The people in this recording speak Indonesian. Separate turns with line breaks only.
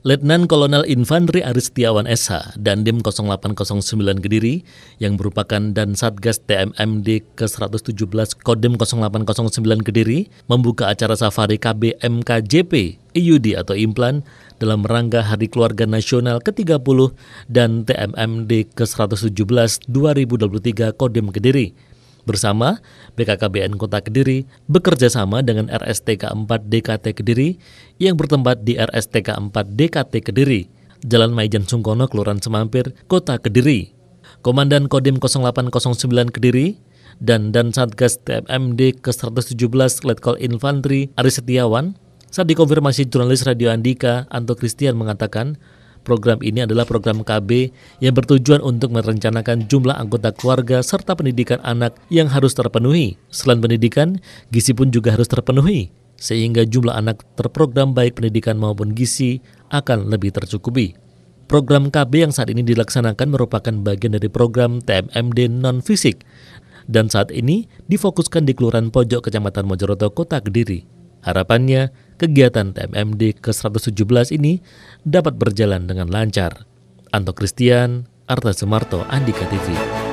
Letnan Kolonel Infanteri Aristiawan SH dan Dim 0809 Kediri yang merupakan dan Satgas TMMD ke-117 Kodim 0809 Kediri membuka acara safari KBMKJP IUD atau implan dalam rangka Hari Keluarga Nasional ke-30 dan TMMD ke-117 2023 Kodim Kediri. Bersama, BKKBN Kota Kediri bekerja sama dengan RSTK 4 DKT Kediri yang bertempat di RSTK 4 DKT Kediri, Jalan Maijen Sungkono, Kelurahan Semampir, Kota Kediri. Komandan Kodim 0809 Kediri, dan dan Satgas TMMD ke-117 Letkol Infantri Aris Setiawan, saat dikonfirmasi jurnalis Radio Andika, Anto Christian mengatakan, Program ini adalah program KB yang bertujuan untuk merencanakan jumlah anggota keluarga serta pendidikan anak yang harus terpenuhi. Selain pendidikan, gizi pun juga harus terpenuhi, sehingga jumlah anak terprogram baik pendidikan maupun gizi akan lebih tercukupi. Program KB yang saat ini dilaksanakan merupakan bagian dari program TMMD non-fisik dan saat ini difokuskan di Kelurahan Pojok Kecamatan Mojoroto Kota Kediri. Harapannya, kegiatan TMMD ke-117 ini dapat berjalan dengan lancar. Anto Christian, Arta Sumarto, Andika TV.